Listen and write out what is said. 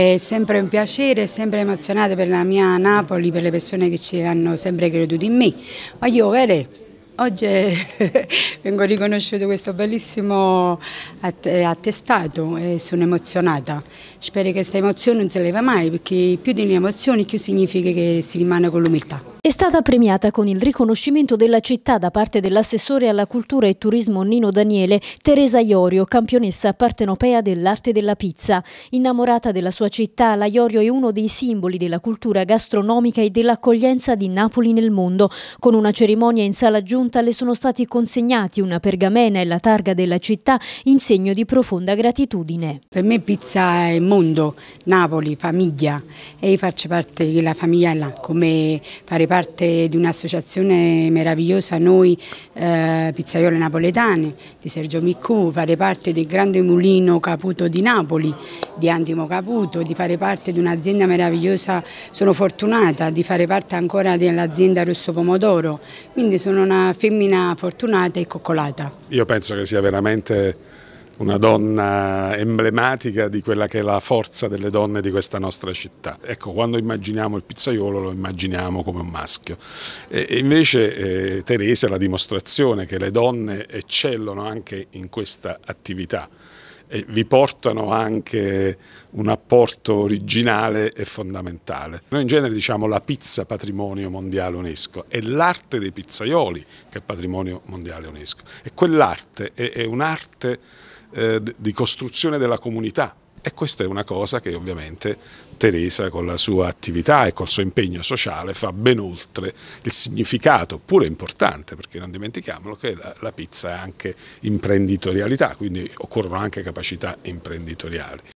È sempre un piacere, sempre emozionata per la mia Napoli, per le persone che ci hanno sempre creduto in me. Ma io, vero, oggi vengo riconosciuto questo bellissimo attestato e sono emozionata. Spero che questa emozione non si leva mai, perché più di un'emozione più significa che si rimane con l'umiltà. È stata premiata con il riconoscimento della città da parte dell'assessore alla cultura e turismo Nino Daniele Teresa Iorio, campionessa partenopea dell'arte della pizza. Innamorata della sua città, la Iorio è uno dei simboli della cultura gastronomica e dell'accoglienza di Napoli nel mondo. Con una cerimonia in sala giunta le sono stati consegnati una pergamena e la targa della città in segno di profonda gratitudine. Per me pizza è mondo, Napoli, famiglia e io faccio parte della famiglia là, come fare parte di un'associazione meravigliosa, noi eh, pizzaiole napoletane di Sergio Miccù, fare parte del grande mulino Caputo di Napoli, di Antimo Caputo, di fare parte di un'azienda meravigliosa, sono fortunata di fare parte ancora dell'azienda Rosso Pomodoro, quindi sono una femmina fortunata e coccolata. Io penso che sia veramente una donna emblematica di quella che è la forza delle donne di questa nostra città. Ecco, quando immaginiamo il pizzaiolo lo immaginiamo come un maschio. E invece eh, Teresa è la dimostrazione che le donne eccellono anche in questa attività e vi portano anche un apporto originale e fondamentale. Noi in genere diciamo la pizza patrimonio mondiale UNESCO, è l'arte dei pizzaioli che è patrimonio mondiale UNESCO e quell'arte è, è un'arte eh, di costruzione della comunità e questa è una cosa che ovviamente Teresa con la sua attività e col suo impegno sociale fa ben oltre il significato, pure importante, perché non dimentichiamolo che la, la pizza è anche imprenditorialità, quindi occorrono anche capacità imprenditoriali.